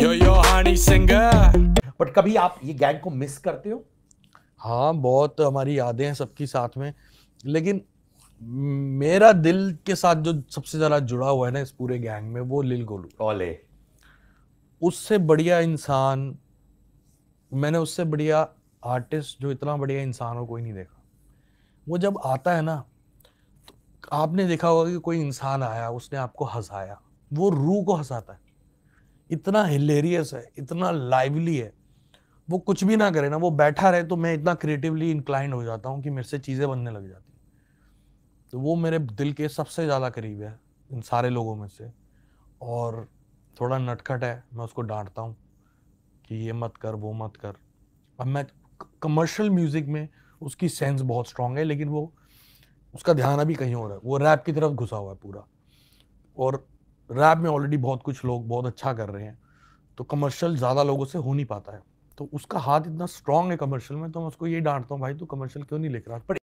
yo yo Honey singer but कभी आप ये गैंग को मिस करते हो हाँ बहुत हमारी यादें हैं सबकी साथ में लेकिन मेरा दिल के साथ जो सबसे ज्यादा जुड़ा हुआ है ना इस पूरे गैंग में वो लिल गोलू ओले उससे बढ़िया इंसान मैंने उससे बढ़िया आर्टिस्ट जो इतना बढ़िया इंसान हो कोई नहीं देखा वो जब आता है ना तो आपने देखा होगा कि कोई इंसान आया उसने आपको हंसाया वो रूह को हंसाता है इतना हिलेरियस है इतना लाइवली है वो कुछ भी ना करे ना वो बैठा रहे तो मैं इतना क्रिएटिवली इंक्लाइंड हो जाता हूँ कि मेरे से चीज़ें बनने लग जाती हैं तो वो मेरे दिल के सबसे ज़्यादा करीब है इन सारे लोगों में से और थोड़ा नटखट है मैं उसको डांटता हूँ कि ये मत कर वो मत कर अब मैं कमर्शियल म्यूज़िक में उसकी सेंस बहुत स्ट्रांग है लेकिन वो उसका ध्यान अभी कहीं और है वो रैप की तरफ घुसा हुआ है पूरा और रैप में ऑलरेडी बहुत कुछ लोग बहुत अच्छा कर रहे हैं तो कमर्शियल ज़्यादा लोगों से हो नहीं पाता है तो उसका हाथ इतना स्ट्रांग है कमर्शियल में तो मैं उसको ये डांटता हूँ भाई तू कमर्शियल क्यों नहीं लिख रहा बट